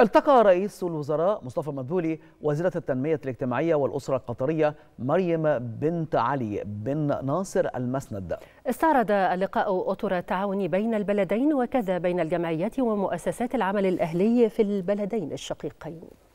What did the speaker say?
التقى رئيس الوزراء مصطفى مدبولي وزيرة التنمية الاجتماعية والأسرة القطرية مريم بنت علي بن ناصر المسند استعرض اللقاء أطر التعاون بين البلدين وكذا بين الجمعيات ومؤسسات العمل الأهلي في البلدين الشقيقين